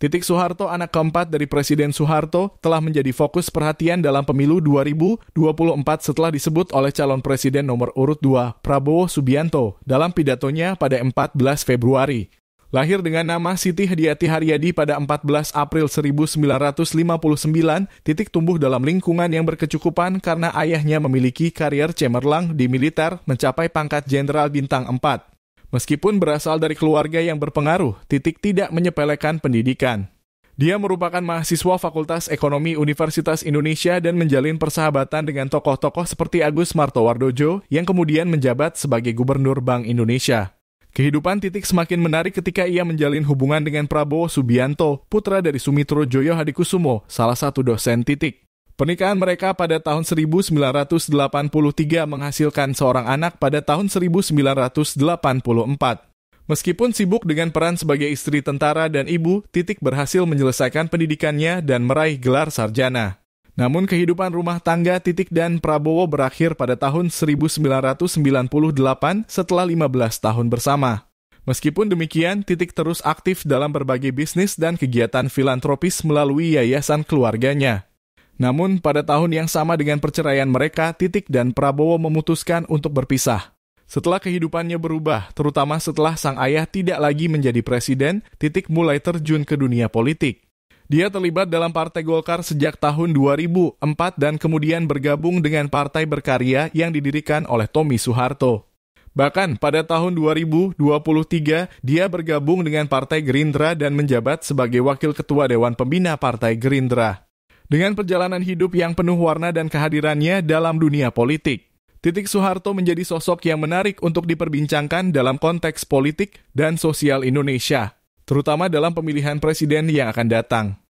Titik Soeharto, anak keempat dari Presiden Soeharto, telah menjadi fokus perhatian dalam pemilu 2024 setelah disebut oleh calon presiden nomor urut 2, Prabowo Subianto, dalam pidatonya pada 14 Februari. Lahir dengan nama Siti Hadiati Haryadi pada 14 April 1959, titik tumbuh dalam lingkungan yang berkecukupan karena ayahnya memiliki karier cemerlang di militer mencapai pangkat Jenderal Bintang 4. Meskipun berasal dari keluarga yang berpengaruh, Titik tidak menyepelekan pendidikan. Dia merupakan mahasiswa Fakultas Ekonomi Universitas Indonesia dan menjalin persahabatan dengan tokoh-tokoh seperti Agus Martowardojo yang kemudian menjabat sebagai Gubernur Bank Indonesia. Kehidupan Titik semakin menarik ketika ia menjalin hubungan dengan Prabowo Subianto, putra dari Sumitro Joyo Hadikusumo, salah satu dosen Titik. Pernikahan mereka pada tahun 1983 menghasilkan seorang anak pada tahun 1984. Meskipun sibuk dengan peran sebagai istri tentara dan ibu, Titik berhasil menyelesaikan pendidikannya dan meraih gelar sarjana. Namun kehidupan rumah tangga Titik dan Prabowo berakhir pada tahun 1998 setelah 15 tahun bersama. Meskipun demikian, Titik terus aktif dalam berbagai bisnis dan kegiatan filantropis melalui yayasan keluarganya. Namun, pada tahun yang sama dengan perceraian mereka, Titik dan Prabowo memutuskan untuk berpisah. Setelah kehidupannya berubah, terutama setelah sang ayah tidak lagi menjadi presiden, Titik mulai terjun ke dunia politik. Dia terlibat dalam Partai Golkar sejak tahun 2004 dan kemudian bergabung dengan Partai Berkarya yang didirikan oleh Tommy Soeharto. Bahkan pada tahun 2023, dia bergabung dengan Partai Gerindra dan menjabat sebagai Wakil Ketua Dewan Pembina Partai Gerindra dengan perjalanan hidup yang penuh warna dan kehadirannya dalam dunia politik. Titik Soeharto menjadi sosok yang menarik untuk diperbincangkan dalam konteks politik dan sosial Indonesia, terutama dalam pemilihan presiden yang akan datang.